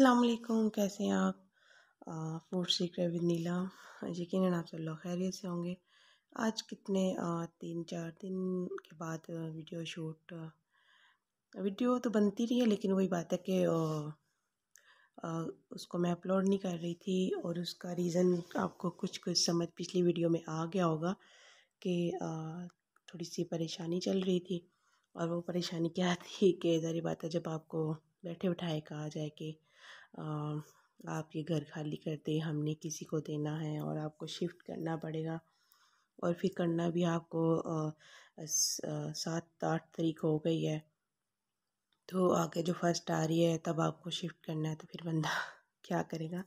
वालेकुम कैसे हैं आप फूड सीक्रेट विद नीला यकीन आप सब लोग खैरियत से होंगे आज कितने तीन चार दिन के बाद वीडियो शूट वीडियो तो बनती रही है लेकिन वही बात है कि उसको मैं अपलोड नहीं कर रही थी और उसका रीज़न आपको कुछ कुछ समझ पिछली वीडियो में आ गया होगा कि थोड़ी सी परेशानी चल रही थी और वो परेशानी क्या थी कि ज़ारी बात है जब आपको बैठे बैठाए कहा जाए कि आप ये घर खाली कर हमने किसी को देना है और आपको शिफ्ट करना पड़ेगा और फिर करना भी आपको सात आठ तरीक हो गई है तो आगे जो फर्स्ट आ रही है तब आपको शिफ्ट करना है तो फिर बंदा क्या करेगा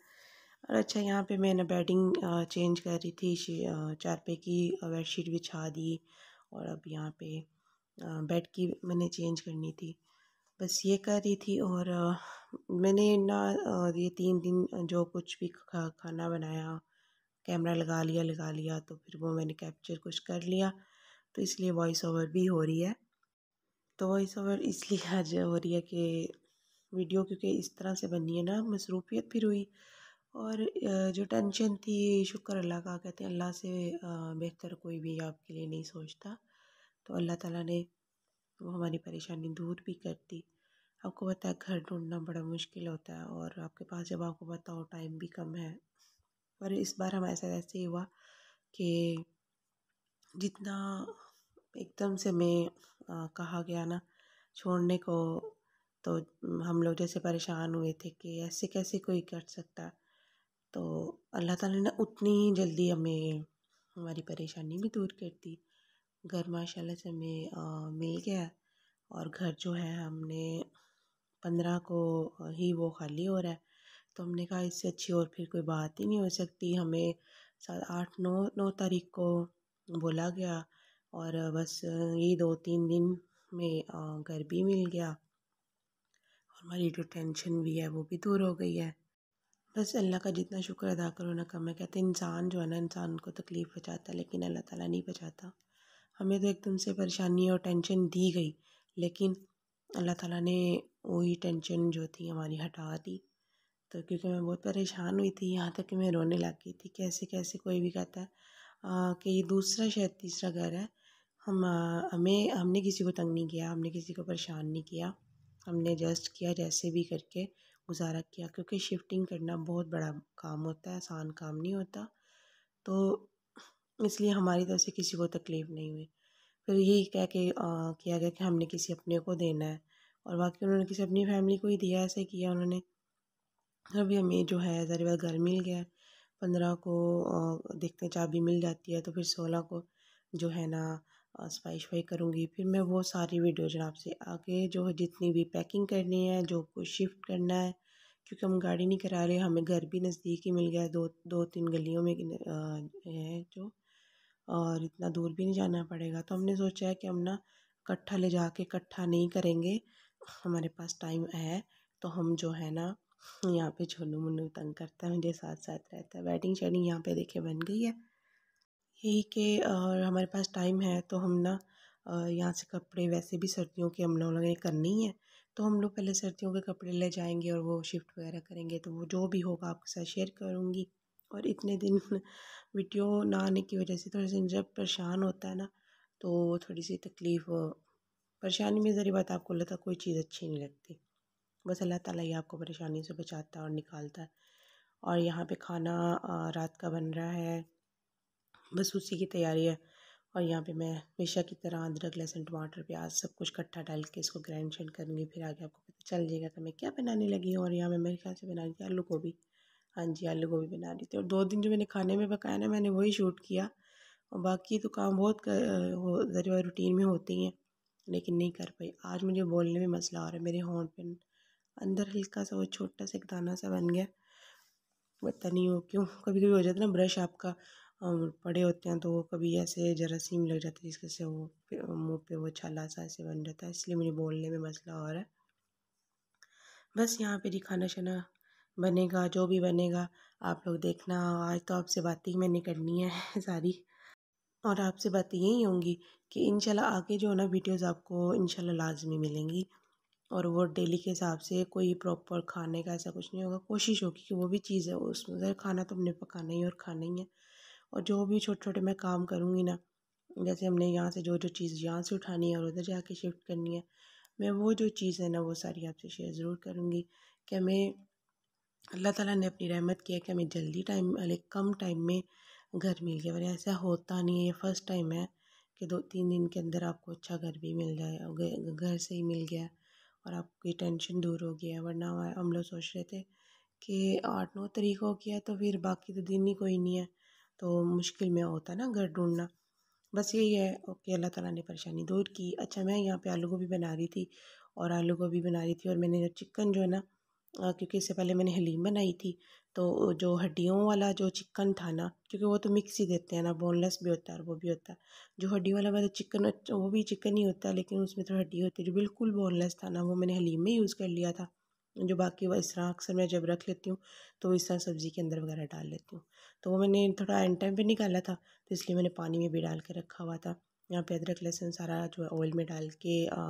और अच्छा यहाँ पे मैंने बेडिंग चेंज कर रही थी चारपे की बेडशीट बिछा दी और अब यहाँ पे बेड की मैंने चेंज करनी थी बस ये कर रही थी और मैंने ना ये तीन दिन जो कुछ भी खा, खाना बनाया कैमरा लगा लिया लगा लिया तो फिर वो मैंने कैप्चर कुछ कर लिया तो इसलिए वॉइस ओवर भी हो रही है तो वॉइस ओवर इसलिए आज हो रही है कि वीडियो क्योंकि इस तरह से बनी है ना मसरूफियत फिर हुई और जो टेंशन थी शुक्र अल्लाह का कहते हैं अल्लाह से बेहतर कोई भी आपके लिए नहीं सोचता तो अल्लाह ताला ने वो हमारी परेशानी दूर भी करती आपको पता है घर ढूंढना बड़ा मुश्किल होता है और आपके पास जब आपको पता हो टाइम भी कम है पर इस बार हमारे साथ ऐसे ही हुआ कि जितना एकदम से मैं कहा गया ना छोड़ने को तो हम लोग जैसे परेशान हुए थे कि ऐसे कैसे कोई कर सकता तो अल्लाह ताला ने उतनी ही जल्दी हमें हमारी परेशानी भी दूर कर दी घर माशाल्लाह से हमें मिल गया और घर जो है हमने पंद्रह को ही वो खाली हो रहा है तो हमने कहा इससे अच्छी और फिर कोई बात ही नहीं हो सकती हमें सात आठ नौ नौ तारीख को बोला गया और बस यही दो तीन दिन में घर भी मिल गया और हमारी जो टेंशन भी है वो भी दूर हो गई है बस अल्लाह का जितना शुक्र अदा करो ना कम है कहते इंसान जो है ना इंसान को तकलीफ़ पहुँचाता है लेकिन अल्लाह ताला नहीं पहुँचाता हमें तो एकदम से परेशानी और टेंशन दी गई लेकिन अल्लाह ताला ने वही टेंशन जो थी हमारी हटा दी तो क्योंकि मैं बहुत परेशान हुई थी यहाँ तक कि मैं रोने लग गई थी कैसे कैसे कोई भी कहता है आ, कि ये दूसरा शायद तीसरा घर है हम हमें हमने किसी को तंग नहीं किया हमने किसी को परेशान नहीं किया हमने एडजस्ट किया जैसे भी करके गुजारा किया क्योंकि शिफ्टिंग करना बहुत बड़ा काम होता है आसान काम नहीं होता तो इसलिए हमारी तरफ से किसी को तकलीफ़ नहीं हुई फिर यही कह के आ, किया गया कि हमने किसी अपने को देना है और बाकी उन्होंने किसी अपनी फैमिली को ही दिया ऐसे किया उन्होंने अभी हमें जो है सारी बार घर मिल गया पंद्रह को देखते चाबी मिल जाती है तो फिर सोलह को जो है ना सफाई शफाई करूँगी फिर मैं वो सारी वीडियो जनाब से आगे जो है जितनी भी पैकिंग करनी है जो कुछ शिफ्ट करना है क्योंकि हम गाड़ी नहीं करा रहे हमें घर भी नज़दीक ही मिल गया दो दो तीन गलियों में है जो और इतना दूर भी नहीं जाना पड़ेगा तो हमने सोचा है कि हम ना इकट्ठा ले जाके इकट्ठा नहीं करेंगे हमारे पास टाइम है तो हम जो है ना यहाँ पे छोलू मुन्नू तंग करता है मेरे साथ साथ रहता है वेडिंग शेडिंग यहाँ पे देखे बन गई है यही के और हमारे पास टाइम है तो हम ना यहाँ से कपड़े वैसे भी सर्दियों के हम लोगों ने करनी है तो हम लोग पहले सर्दियों के कपड़े ले जाएंगे और वो शिफ्ट वगैरह करेंगे तो वो जो भी होगा आपके साथ शेयर करूँगी और इतने दिन वीडियो ना आने की वजह से थोड़ा सा जब परेशान होता है ना तो थोड़ी सी तकलीफ़ परेशानी में ज़रिए बात आपको अल्लाह कोई चीज़ अच्छी नहीं लगती बस अल्लाह ताला ही आपको परेशानी से बचाता है और निकालता है और यहाँ पे खाना रात का बन रहा है बस उसी की तैयारी है और यहाँ पे मैं हमेशा की तरह अदरक लहसुन टमाटर प्याज सब कुछ इकट्ठा डाल के इसको ग्राइंड शाइंड करूँगी फिर आगे आपको पता चल जाएगा कि मैं क्या बनाने लगी हूँ और यहाँ पर मेरे ख्याल से बना रही आलू गोभी हाँ जी आलू गोभी बना रही थी और दो दिन जो मैंने खाने में पकाया ना मैंने वही शूट किया और बाकी तो काम बहुत वो रूटीन में होते ही हैं लेकिन नहीं कर पाई आज मुझे बोलने में मसला आ रहा है मेरे हॉर्न पे अंदर हल्का सा वो छोटा सा एक दाना सा बन गया पता नहीं हो क्यों कभी कभी हो जाता है ना ब्रश आपका पड़े होते हैं तो वो कभी ऐसे जरासीम लग जाते है जिसके से वो मुंह पे वो छाला सा ऐसे बन जाता है इसलिए मुझे बोलने में मसला हो रहा है बस यहाँ पे जी खाना शाना बनेगा जो भी बनेगा आप लोग देखना आज तो आपसे बातें ही मैंने करनी है सारी और आपसे बातें यही होंगी कि इंशाल्लाह आगे जो है ना वीडियोज़ आपको इंशाल्लाह लाजमी मिलेंगी और वो डेली के हिसाब से कोई प्रॉपर खाने का ऐसा कुछ नहीं होगा कोशिश होगी कि वो भी चीज़ है उसमें खाना तो हमने पकाना ही और खाना ही है और जो भी छोटे छोटे मैं काम करूँगी ना जैसे हमने यहाँ से जो जो चीज़ यहाँ से उठानी है और उधर जाके शिफ्ट करनी है मैं वो जो चीज़ है ना वो सारी आपसे शेयर ज़रूर करूँगी कि हमें अल्लाह ताला ने अपनी रहमत किया कि हमें जल्दी टाइम वाले कम टाइम में घर मिल गया वरना ऐसा होता नहीं है ये फ़र्स्ट टाइम है कि दो तीन दिन के अंदर आपको अच्छा घर भी मिल जाए घर से ही मिल गया और आपकी टेंशन दूर हो गया वरना हम लोग सोच रहे थे कि आठ नौ तारीख हो गया तो फिर बाकी तो दिन ही कोई नहीं है तो मुश्किल में होता ना घर ढूंढना बस यही है ओके अल्लाह ताला ने परेशानी दूर की अच्छा मैं यहाँ पे आलू गोभी बना रही थी और आलू गोभी बना रही थी और मैंने जो चिकन जो है ना क्योंकि इससे पहले मैंने हलीम बनाई थी तो जो हड्डियों वाला जो चिकन था ना क्योंकि वो तो मिक्स ही देते हैं ना बोनलेस भी होता है और वो भी होता है जो हड्डियों वाला मतलब चिकन वो भी चिकन ही होता है लेकिन उसमें थोड़ा हड्डी होती है जो बिल्कुल बोनलेस था ना वो मैंने हलीम में यूज़ कर लिया था जो बाकी वह इस तरह अक्सर मैं जब रख लेती हूँ तो इस तरह सब्ज़ी के अंदर वगैरह डाल लेती हूँ तो वो मैंने थोड़ा एंड टाइम पर निकाला था तो इसलिए मैंने पानी में भी डाल के रखा हुआ था यहाँ पे अदरक लहसुन सारा जो है ऑयल में डाल के आ,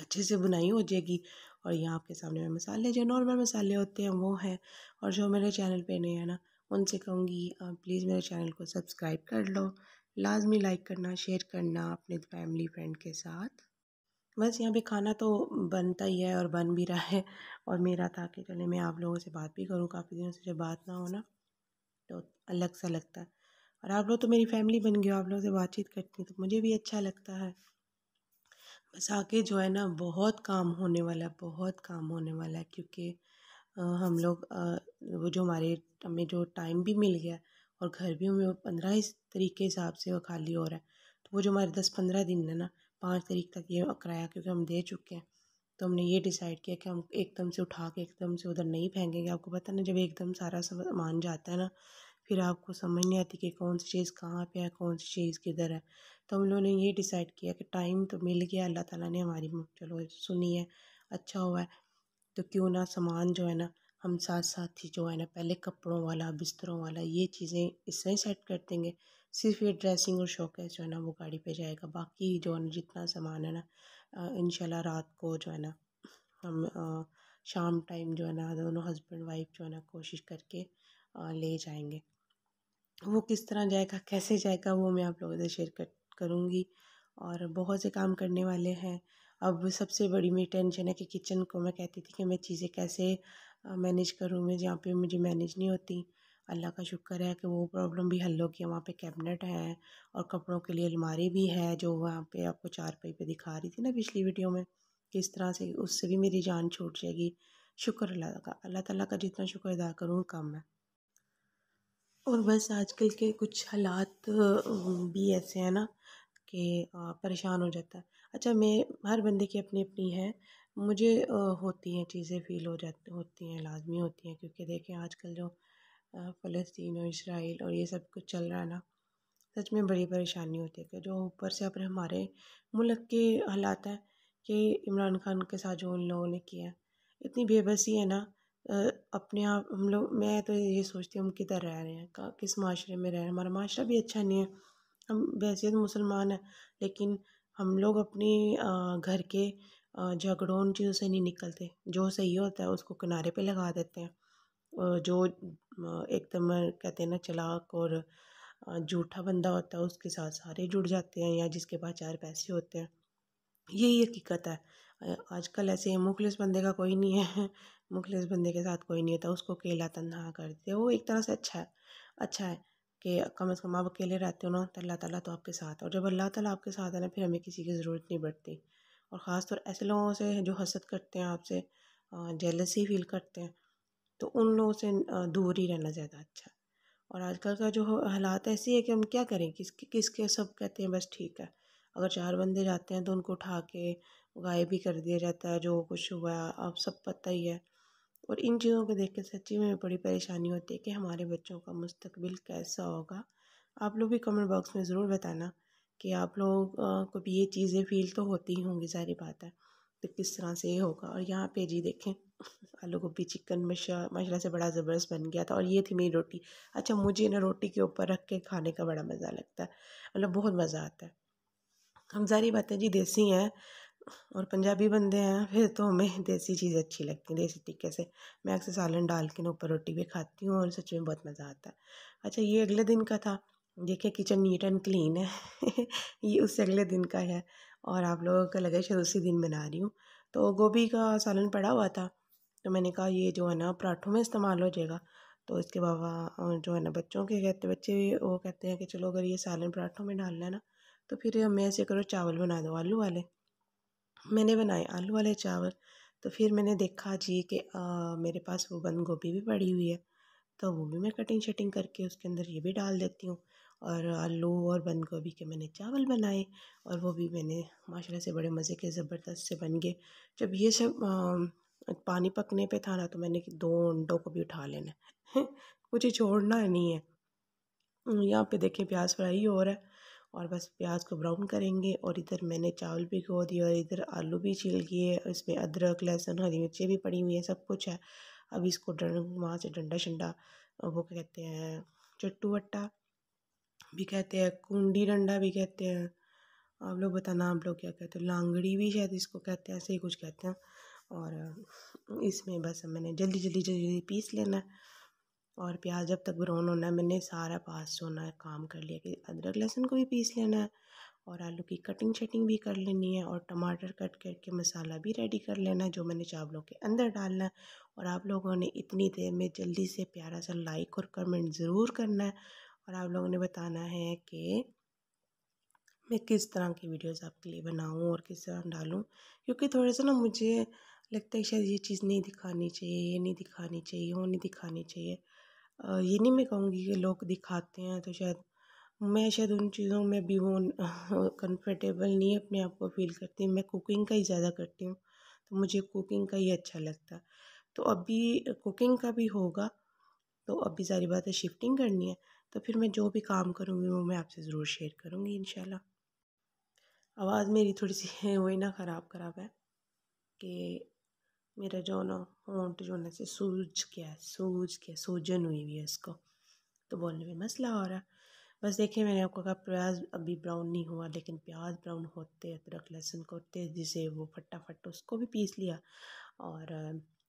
अच्छे से बुनाई हो जाएगी और यहाँ आपके सामने में मसाले जो नॉर्मल मसाले होते हैं वो हैं और जो मेरे चैनल पे नहीं है ना उनसे कहूँगी प्लीज़ मेरे चैनल को सब्सक्राइब कर लो लाजमी लाइक करना शेयर करना अपने फैमिली फ्रेंड के साथ बस यहाँ पे खाना तो बनता ही है और बन भी रहा है और मेरा था कि चले मैं आप लोगों से बात भी करूँ काफ़ी दिनों से जब बात ना हो ना तो अलग सा लगता है और आप लोग तो मेरी फैमिली बन गई हो आप लोगों से बातचीत करती हैं तो मुझे भी अच्छा लगता है आगे जो है ना बहुत काम होने वाला है बहुत काम होने वाला है क्योंकि हम लोग वो जो हमारे हमें जो टाइम भी मिल गया और घर भी हमें पंद्रह इस तरीक के हिसाब से वो खाली हो रहा है तो वो जो हमारे दस पंद्रह दिन है ना पाँच तारीख तक ये किराया क्योंकि हम दे चुके हैं तो हमने ये डिसाइड किया कि हम एकदम से उठा के एकदम से उधर नहीं फेंकेंगे आपको पता ना जब एकदम सारा सामान जाता है ना फिर आपको समझ नहीं आती कि कौन सी चीज़ कहाँ पे है कौन सी चीज़ किधर है तो हम लोगों ने ये डिसाइड किया कि टाइम तो मिल गया अल्लाह ताला ने हमारी चलो सुनी है अच्छा हुआ है तो क्यों ना सामान जो है ना हम साथ साथ ही जो है ना पहले कपड़ों वाला बिस्तरों वाला ये चीज़ें इससे सेट कर देंगे सिर्फ ये ड्रेसिंग और शोकेस जो है ना वो गाड़ी पर जाएगा बाकी जो है ना जितना सामान है ना इन रात को जो है ना हम शाम टाइम जो है ना दोनों हस्बैंड वाइफ जो है ना कोशिश करके ले जाएंगे वो किस तरह जाएगा कैसे जाएगा वो मैं आप लोगों से शेयर कर करूँगी और बहुत से काम करने वाले हैं अब सबसे बड़ी मेरी टेंशन है कि किचन को मैं कहती थी कि मैं चीज़ें कैसे मैनेज करूँ मैं जहाँ पे मुझे मैनेज नहीं होती अल्लाह का शुक्र है कि वो प्रॉब्लम भी हल हो गया वहाँ पे कैबिनेट है और कपड़ों के लिए अलमारी भी है जो वहाँ पे आपको चार पाई पे दिखा रही थी ना पिछली वीडियो में किस तरह से उससे भी मेरी जान छूट जाएगी शुक्र अल्लाह का अल्लाह तला का जितना शुक्र अदा करूँ कम है और बस आजकल के कुछ हालात भी ऐसे हैं ना कि परेशान हो जाता है अच्छा मैं हर बंदे की अपनी अपनी है मुझे होती हैं चीज़ें फ़ील हो जाती होती हैं लाजमी होती हैं क्योंकि देखें आजकल जो फ़लस्तीन और इसराइल और ये सब कुछ चल रहा है ना सच में बड़ी परेशानी होती है कि जो ऊपर से अपने हमारे मुल्क के हालात हैं कि इमरान खान के साथ जो उन लोगों ने किया इतनी बेबसी है ना अपने आप हम लोग मैं तो ये सोचती हूँ हम किधर रह रहे हैं किस माशरे में रह रहे हैं हमारा माशरा भी अच्छा नहीं है हम वैसे तो मुसलमान हैं लेकिन हम लोग अपने घर के झगड़ों उन चीज़ों से नहीं निकलते जो सही होता है उसको किनारे पे लगा देते हैं जो एकदम तो कहते हैं ना चलाक और झूठा बंदा होता है उसके साथ सारे जुड़ जाते हैं या जिसके पास चार पैसे होते हैं यही हकीकत है आजकल ऐसे मुखलिस बंदे का कोई नहीं है मुखलिस बंदे के साथ कोई नहीं होता उसको अकेला तन्हा कर देते वो एक तरह से अच्छा है अच्छा है कि कम अज़ कम आप अकेले रहते हो ना तो अल्लाह ताला तो आपके साथ और जब अल्लाह ताला आपके साथ है ना फिर हमें किसी की ज़रूरत नहीं पड़ती और ख़ास तौर ऐसे लोगों से जो हसद करते हैं आपसे जेलसी फील करते हैं तो उन लोगों से दूर ही रहना ज़्यादा अच्छा और आजकल का जो हालात ऐसी है कि हम क्या करें किस किसके सब कहते हैं बस ठीक है अगर चार बंदे जाते हैं तो उनको उठा के गायब ही कर दिया जाता है जो कुछ हुआ आप सब पता ही है और इन चीज़ों को देख के सच्ची में बड़ी परेशानी होती है कि हमारे बच्चों का मुस्तकबिल कैसा होगा आप लोग भी कमेंट बॉक्स में ज़रूर बताना कि आप लोग को भी ये चीज़ें फील तो होती ही होंगी सारी बात है तो किस तरह से ये होगा और यहाँ पे जी देखें आलू गोभी चिकन मशा माशाला से बड़ा ज़बरदस्त बन गया था और ये थी मेरी रोटी अच्छा मुझे ना रोटी के ऊपर रख के खाने का बड़ा मज़ा लगता है मतलब बहुत मज़ा आता है हम सारी बातें जी देसी हैं और पंजाबी बंदे हैं फिर तो हमें देसी चीज़ अच्छी लगती है देसी तरीके से मैं अक्सर सालन डाल के ऊपर रोटी भी खाती हूँ और सच में बहुत मज़ा आता है अच्छा ये अगले दिन का था देखिए किचन नीट एंड क्लीन है ये उससे अगले दिन का है और आप लोगों का लगे शायद उसी दिन बना रही हूँ तो गोभी का सालन पड़ा हुआ था तो मैंने कहा ये जो है ना पराठों में इस्तेमाल हो जाएगा तो इसके बाबा जो है ना बच्चों के कहते बच्चे वो कहते हैं कि चलो अगर ये सालन पराठों में डालना है ना तो फिर हमें ऐसे करो चावल बना दो आलू वाले मैंने बनाए आलू वाले चावल तो फिर मैंने देखा जी कि मेरे पास वो बंद गोभी भी पड़ी हुई है तो वो भी मैं कटिंग शटिंग करके उसके अंदर ये भी डाल देती हूँ और आलू और बंद गोभी के मैंने चावल बनाए और वो भी मैंने माशाल्लाह से बड़े मज़े के ज़बरदस्त से बन गए जब ये सब आ, पानी पकने पे था ना तो मैंने दो अंडों को भी उठा लेना है मुझे छोड़ना नहीं है यहाँ पे देखें प्याज फ्राई हो रहा है और बस प्याज को ब्राउन करेंगे और इधर मैंने चावल भी गो दिए और इधर आलू भी छील किए इसमें अदरक लहसुन हरी मिर्चें भी पड़ी हुई हैं सब कुछ है अब इसको वहाँ से डंडा शंडा वो कहते हैं चट्टू बट्टा भी कहते हैं कुंडी डंडा भी कहते हैं आप लोग बताना आप लोग क्या कहते हैं लांगड़ी भी शायद इसको कहते हैं ऐसे ही कुछ कहते हैं और इसमें बस मैंने जल्दी जल्दी जल्दी जल्दी पीस लेना है और प्याज जब तक ब्राउन होना है मैंने सारा पास होना काम कर लिया कि अदरक लहसुन को भी पीस लेना है और आलू की कटिंग शटिंग भी कर लेनी है और टमाटर कट करके मसाला भी रेडी कर लेना है जो मैंने चावलों के अंदर डालना है और आप लोगों ने इतनी देर में जल्दी से प्यारा सा लाइक और कमेंट ज़रूर करना है और आप लोगों ने बताना है कि मैं किस तरह की वीडियोज़ आपके लिए बनाऊँ और किस तरह डालूँ क्योंकि थोड़ा सा ना मुझे लगता है शायद ये चीज़ नहीं दिखानी चाहिए ये नहीं दिखानी चाहिए वो नहीं दिखानी चाहिए ये नहीं मैं कहूँगी कि लोग दिखाते हैं तो शायद मैं शायद उन चीज़ों में भी वो कंफर्टेबल नहीं अपने आप को फ़ील करती मैं कुकिंग का ही ज़्यादा करती हूँ तो मुझे कुकिंग का ही अच्छा लगता है तो अभी कुकिंग का भी होगा तो अभी सारी बातें शिफ्टिंग करनी है तो फिर मैं जो भी काम करूँगी वो मैं आपसे ज़रूर शेयर करूँगी इन आवाज़ मेरी थोड़ी सी वही ना ख़राब ख़राब है कि मेरा जो ना और जो ना से सूज सूझ है सूज सूजन हुई हुई है इसको तो बोलने में मसला हो रहा है बस देखिए मैंने आपको कहा प्याज अभी ब्राउन नहीं हुआ लेकिन प्याज ब्राउन होते अदरक लहसुन को तेज़ी से वो फटाफट उसको भी पीस लिया और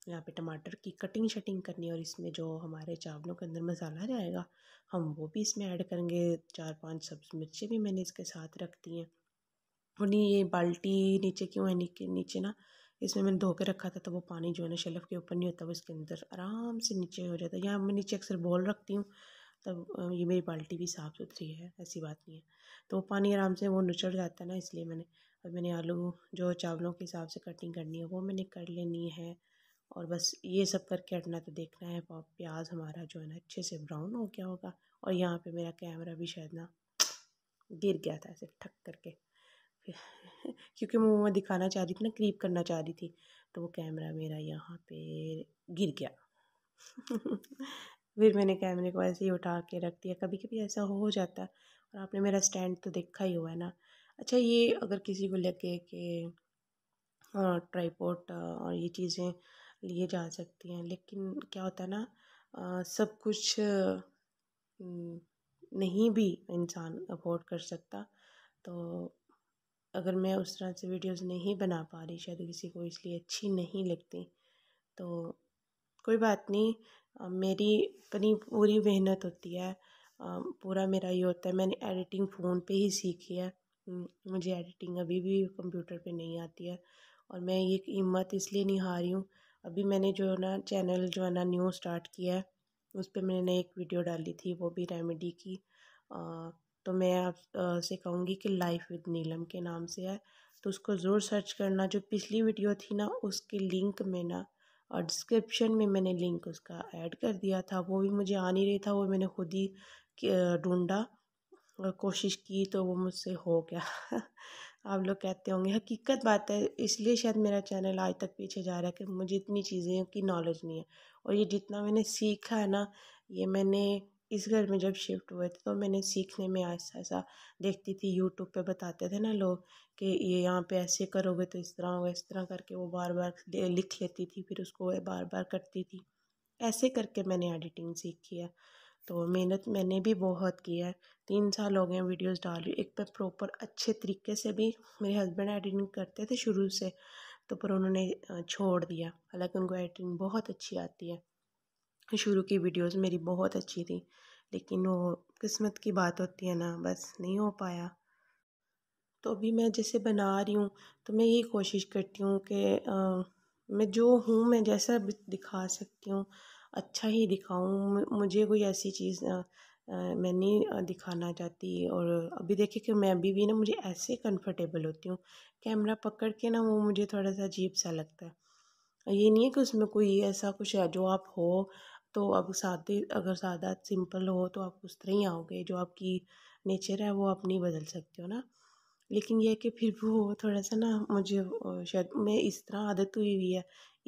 यहाँ पे टमाटर की कटिंग शटिंग करनी और इसमें जो हमारे चावलों के अंदर मसाला जाएगा हम वो भी इसमें ऐड करेंगे चार पांच सब्ज़ मिर्चें भी मैंने इसके साथ रख दी हैं वो नहीं ये बाल्टी नीचे क्यों है नीचे ना इसमें मैंने धो के रखा था तो वो पानी जो है ना शेल्फ़ के ऊपर नहीं होता वो इसके अंदर आराम से नीचे हो जाता है यहाँ मैं नीचे अक्सर बॉल रखती हूँ तब ये मेरी बाल्टी भी साफ़ सुथरी है ऐसी बात नहीं है तो वो पानी आराम से वो नचड़ जाता है ना इसलिए मैंने अब मैंने आलू जो चावलों के हिसाब से कटिंग करनी है वो मैंने कर लेनी है और बस ये सब करके हटना तो देखना है प्याज हमारा जो है ना अच्छे से ब्राउन हो गया होगा और यहाँ पे मेरा कैमरा भी शायद ना गिर गया था ऐसे ठक करके क्योंकि मैं वो दिखाना चाह रही थी ना क्रीप करना चाह रही थी तो वो कैमरा मेरा यहाँ पे गिर गया फिर मैंने कैमरे को ऐसे ही उठा के रख दिया कभी कभी ऐसा हो जाता है और आपने मेरा स्टैंड तो देखा ही हुआ है ना अच्छा ये अगर किसी को लगे कि ट्राईपोर्ट और ये चीज़ें लिए जा सकती हैं लेकिन क्या होता है ना आ, सब कुछ नहीं भी इंसान अफोर्ड कर सकता तो अगर मैं उस तरह से वीडियोस नहीं बना पा रही शायद किसी को इसलिए अच्छी नहीं लगती तो कोई बात नहीं मेरी अपनी पूरी मेहनत होती है पूरा मेरा ये होता है मैंने एडिटिंग फ़ोन पे ही सीखी है मुझे एडिटिंग अभी भी कंप्यूटर पे नहीं आती है और मैं ये हिम्मत इसलिए नहीं रही हूँ अभी मैंने जो है ना चैनल जो है ना न्यू स्टार्ट किया है उस पर मैंने एक वीडियो डाली थी वो भी रेमेडी की आ, तो मैं आप से कहूँगी कि लाइफ विद नीलम के नाम से है तो उसको ज़रूर सर्च करना जो पिछली वीडियो थी ना उसकी लिंक में ना और डिस्क्रिप्शन में मैंने लिंक उसका ऐड कर दिया था वो भी मुझे आ नहीं रही था वो मैंने खुद ही ढूंढा और कोशिश की तो वो मुझसे हो गया आप लोग कहते होंगे हकीकत बात है इसलिए शायद मेरा चैनल आज तक पीछे जा रहा है कि मुझे इतनी चीज़ें की नॉलेज नहीं है और ये जितना मैंने सीखा है ना ये मैंने इस घर में जब शिफ्ट हुए थे तो मैंने सीखने में ऐसा ऐसा देखती थी यूट्यूब पे बताते थे ना लोग कि ये यहाँ पे ऐसे करोगे तो इस तरह होगा इस तरह करके वो बार बार लिख लेती थी फिर उसको बार बार करती थी ऐसे करके मैंने एडिटिंग सीखी है तो मेहनत मैंने भी बहुत की है तीन साल हो गए वीडियोस डाली एक पर प्रॉपर अच्छे तरीके से भी मेरे हस्बैंड एडिटिंग करते थे शुरू से तो पर उन्होंने छोड़ दिया हालांकि उनको एडिटिंग बहुत अच्छी आती है शुरू की वीडियोस मेरी बहुत अच्छी थी लेकिन वो किस्मत की बात होती है ना बस नहीं हो पाया तो अभी मैं जैसे बना रही हूँ तो मैं यही कोशिश करती हूँ कि मैं जो हूँ मैं जैसा दिखा सकती हूँ अच्छा ही दिखाऊँ मुझे कोई ऐसी चीज़ मैं नहीं दिखाना चाहती और अभी देखिए कि मैं अभी भी ना मुझे ऐसे कंफर्टेबल होती हूँ कैमरा पकड़ के ना वो मुझे थोड़ा सा अजीब सा लगता है ये नहीं है कि उसमें कोई ऐसा कुछ है जो आप हो तो अब सादे अगर सादा सिंपल हो तो आप उस तरह ही आओगे जो आपकी नेचर है वो आप नहीं बदल सकते हो ना लेकिन यह कि फिर भी वो थोड़ा सा ना मुझे शायद मैं इस तरह आदत हुई हुई है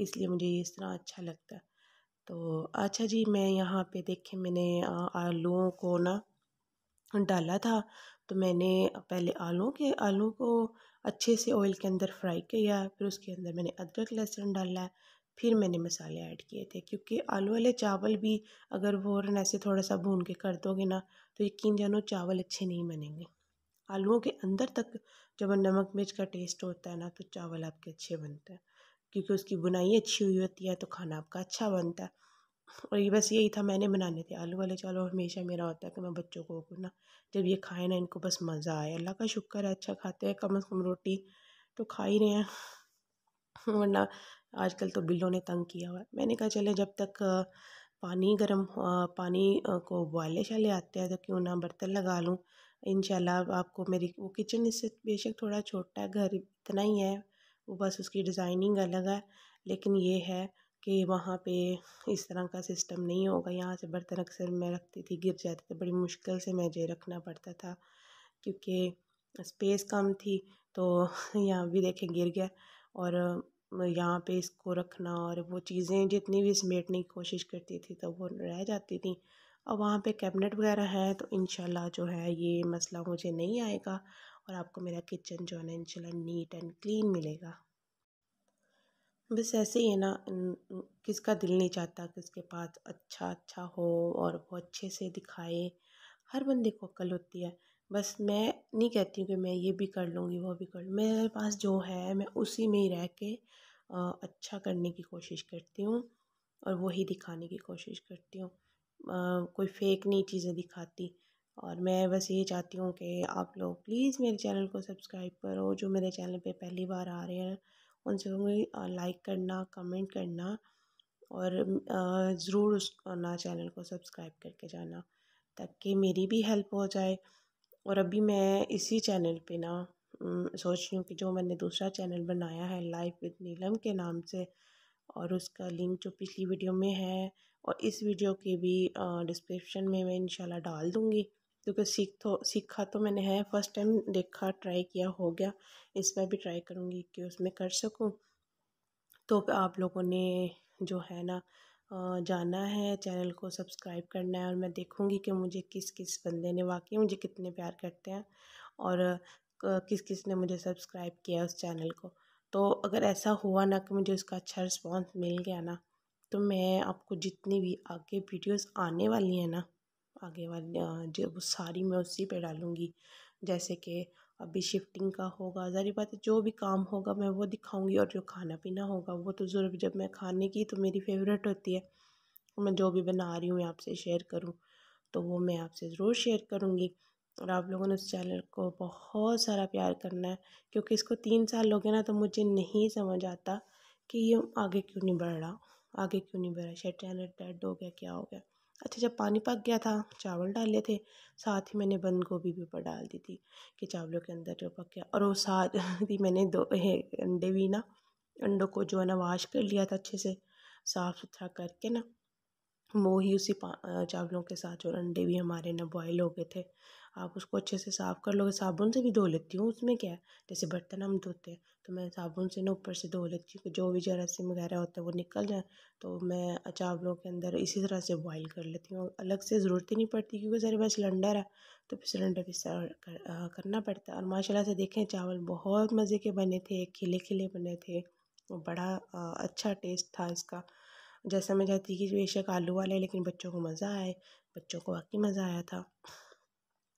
इसलिए मुझे इस तरह अच्छा लगता है तो अच्छा जी मैं यहाँ पे देखे मैंने आलूओं को ना डाला था तो मैंने पहले आलूओं के आलू को अच्छे से ऑयल के अंदर फ्राई किया फिर उसके अंदर मैंने अदरक लहसुन डाला है फिर मैंने मसाले ऐड किए थे क्योंकि आलू वाले चावल भी अगर वो और ऐसे थोड़ा सा भून के कर दोगे ना तो यकीन जानो चावल अच्छे नहीं बनेंगे आलूओं के अंदर तक जब नमक मिर्च का टेस्ट होता है ना तो चावल आपके अच्छे बनते हैं क्योंकि उसकी बुनाई अच्छी हुई होती है तो खाना आपका अच्छा बनता है और ये बस यही था मैंने बनाने थे आलू वाले चावल हमेशा मेरा होता है कि मैं बच्चों को ना जब ये खाए ना इनको बस मज़ा आए अल्लाह का शुक्र है अच्छा खाते हैं कम अज़ कम रोटी तो खा ही रहे हैं वरना आजकल तो बिल्लों ने तंग किया हुआ है मैंने कहा चले जब तक पानी गर्म पानी को बॉयले शाले आते हैं तो क्यों ना बर्तन लगा लूँ इन आपको मेरी वो किचन इससे बेशक थोड़ा छोटा है घर इतना ही है वो बस उसकी डिज़ाइनिंग अलग है लेकिन ये है कि वहाँ पे इस तरह का सिस्टम नहीं होगा यहाँ से बर्तन अक्सर मैं रखती थी गिर जाते थे बड़ी मुश्किल से मुझे रखना पड़ता था क्योंकि स्पेस कम थी तो यहाँ भी देखें गिर गया और यहाँ पे इसको रखना और वो चीज़ें जितनी भी समेटने की कोशिश करती थी तो वो रह जाती थी अब वहाँ पे कैबिनेट वगैरह है तो इन जो है ये मसला मुझे नहीं आएगा और आपको मेरा किचन जो है ना इनशाला नीट एंड क्लीन मिलेगा बस ऐसे ही है ना किसका दिल नहीं चाहता कि उसके पास अच्छा अच्छा हो और वो अच्छे से दिखाए हर बंदे को अक्ल होती है बस मैं नहीं कहती हूँ कि मैं ये भी कर लूँगी वो भी कर लूँ मेरे पास जो है मैं उसी में ही रह के अच्छा करने की कोशिश करती हूँ और वही दिखाने की कोशिश करती हूँ कोई फेक नहीं चीज़ें दिखाती और मैं बस ये चाहती हूँ कि आप लोग प्लीज़ मेरे चैनल को सब्सक्राइब करो जो मेरे चैनल पे पहली बार आ रहे हैं उनसे कहूँगी लाइक करना कमेंट करना और ज़रूर उस ना चैनल को सब्सक्राइब करके जाना ताकि मेरी भी हेल्प हो जाए और अभी मैं इसी चैनल पे ना सोच रही हूँ कि जो मैंने दूसरा चैनल बनाया है लाइफ विद नीलम के नाम से और उसका लिंक जो पिछली वीडियो में है और इस वीडियो के भी डिस्क्रिप्शन में मैं इनशाला डाल दूँगी क्योंकि सीख तो सीखा तो मैंने है फ़र्स्ट टाइम देखा ट्राई किया हो गया इस पर भी ट्राई करूँगी कि उसमें कर सकूँ तो आप लोगों ने जो है ना जाना है चैनल को सब्सक्राइब करना है और मैं देखूँगी कि मुझे किस किस बंदे ने वाकई मुझे कितने प्यार करते हैं और किस किस ने मुझे सब्सक्राइब किया उस चैनल को तो अगर ऐसा हुआ ना कि मुझे उसका अच्छा रिस्पॉन्स मिल गया ना तो मैं आपको जितनी भी आगे वीडियोस आने वाली हैं ना आगे वाली जो सारी मैं उसी पे डालूँगी जैसे कि अभी शिफ्टिंग का होगा जारी बात है जो भी काम होगा मैं वो दिखाऊंगी और जो खाना पीना होगा वो तो ज़रूर जब मैं खाने की तो मेरी फेवरेट होती है तो मैं जो भी बना रही हूँ मैं आपसे शेयर करूँ तो वो मैं आपसे ज़रूर शेयर करूँगी और आप लोगों ने उस चैनल को बहुत सारा प्यार करना है क्योंकि इसको तीन साल हो गए ना तो मुझे नहीं समझ आता कि ये आगे क्यों नहीं बढ़ रहा आगे क्यों नहीं बढ़ रहा शायद चैनल डेड हो गया क्या हो गया अच्छा जब पानी पक गया था चावल डाले थे साथ ही मैंने बंद गोभी भी ऊपर डाल दी थी कि चावलों के अंदर जो पक गया और वो साथ ही मैंने दो अंडे भी ना अंडों को जो है ना वाश कर लिया था अच्छे से साफ़ सुथरा करके ना वो ही उसी चावलों के साथ और अंडे भी हमारे ना बॉयल हो गए थे आप उसको अच्छे से साफ़ कर लोगे साबुन से भी धो लेती हूँ उसमें क्या है जैसे बर्तन हम धोते हैं तो मैं साबुन से ना ऊपर से धो लेती हूँ जो भी जरासीम वगैरह होता है वो निकल जाए तो मैं चावलों के अंदर इसी तरह से बॉयल कर लेती हूँ अलग से ज़रूरत ही नहीं पड़ती क्योंकि सारे पास सिलेंडर है तो फिर सिलेंडर भी कर, आ, करना पड़ता है और माशाला से देखें चावल बहुत मज़े के बने थे खिले खिले बने थे बड़ा आ, अच्छा टेस्ट था इसका जैसा मैं चाहती कि बेशक आलू वाले लेकिन बच्चों को मज़ा आए बच्चों को वाकई मज़ा आया था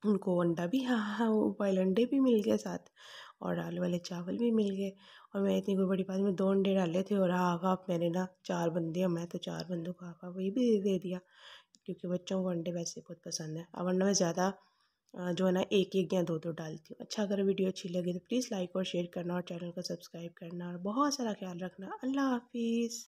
उनको अंडा भी हाँ हाँ बॉयल अंडे भी मिल गए साथ और आलू वाले चावल भी मिल गए और मैं इतनी कोई बड़ी बात में दो अंडे डाले थे और हाफ हाफ मैंने ना चार बंदे मैं तो चार बंदों को हाफ हाफ वही भी दे दिया क्योंकि बच्चों को अंडे वैसे बहुत पसंद है अब अंडा मैं ज़्यादा जो है ना एक एक या दो दो डालती हूँ अच्छा अगर वीडियो अच्छी लगी तो प्लीज़ लाइक और शेयर करना और चैनल को सब्सक्राइब करना और बहुत सारा ख्याल रखना अल्लाह हाफिज़